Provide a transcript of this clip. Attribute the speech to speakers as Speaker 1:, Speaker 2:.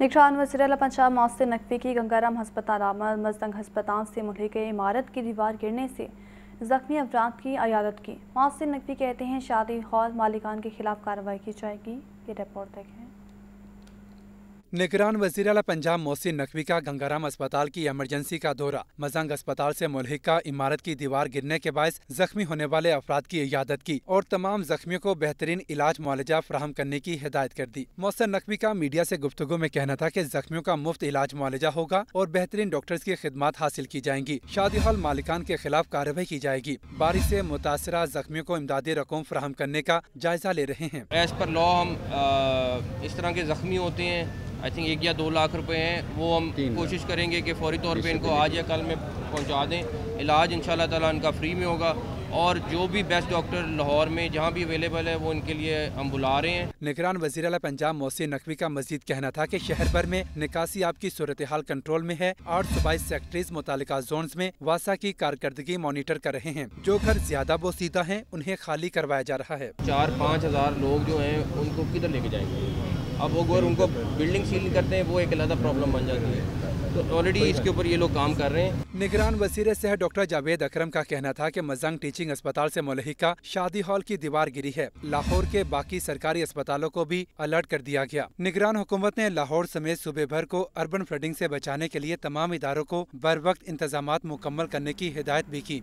Speaker 1: निगरान वजीर पंजाब मोहसिन नकवी की गंगाराम हस्पताल आमद मजदंग हस्पता से गए इमारत की दीवार गिरने से जख्मी अफराद की अयादत की मोहसिन नकवी कहते हैं शादी हॉल मालिकान के खिलाफ कार्रवाई की जाएगी ये रिपोर्ट देखें
Speaker 2: निगरान वजीर अला पंजाब मोहसिन नकवी का गंगाराम अस्पताल की इमरजेंसी का दौरा मजंग अस्पताल से मुलहिका इमारत की दीवार गिरने के बायस जख्मी होने वाले अफराद की इयादत की और तमाम जख्मियों को बेहतरीन इलाज मुआलजा फ्राहम करने की हिदायत कर दी मोहसिन नकवी का मीडिया ऐसी गुफ्तु में कहना था की जख्मियों का मुफ्त इलाज मुआलजा होगा और बेहतरीन डॉक्टर्स की खिदमत हासिल की जाएंगी शादी हॉल मालिकान के खिलाफ कार्रवाई की जाएगी बारिश ऐसी मुतासर जख्मियों को इमदादी रकम फ्राहम करने का जायजा ले रहे हैं इस तरह के जख्मी होते हैं आई
Speaker 3: थिंक एक या दो लाख रुपए हैं वो हम कोशिश करेंगे कि फौरी तौर पे इनको आज या कल में पहुंचा दें इलाज इन ताला इनका फ्री में होगा और जो भी बेस्ट डॉक्टर लाहौर में जहाँ भी अवेलेबल
Speaker 2: है वो इनके लिए हम बुला रहे हैं निगरान वजी अला पंजाब मोहसिन नकवी का मजीद कहना था की शहर भर में निकासी आपकी सूरत हाल कंट्रोल में है और सूबाई सेक्ट्रीज मुतल जोन में वासा की कारकर्दगी मॉनिटर कर रहे हैं जो घर ज्यादा बोसीदा है उन्हें खाली करवाया जा रहा है चार पाँच हजार लोग जो है उनको किधर लेके जाएंगे अब वो और उनको बिल्डिंग सील करते हैं वो एक अलग प्रॉब्लम बन जाती है तो ऑलरेडी इसके ऊपर ये लोग काम कर रहे हैं निगरान वजीर सेहत डॉक्टर जावेद अकरम का कहना था कि मजंग टीचिंग अस्पताल से मलहिका शादी हॉल की दीवार गिरी है लाहौर के बाकी सरकारी अस्पतालों को भी अलर्ट कर दिया गया निगरान हुकूमत ने लाहौर समेत सूबे भर को अर्बन फ्लडिंग से बचाने के लिए तमाम इदारों को बर वक्त इंतजाम मुकम्मल करने की हिदायत भी की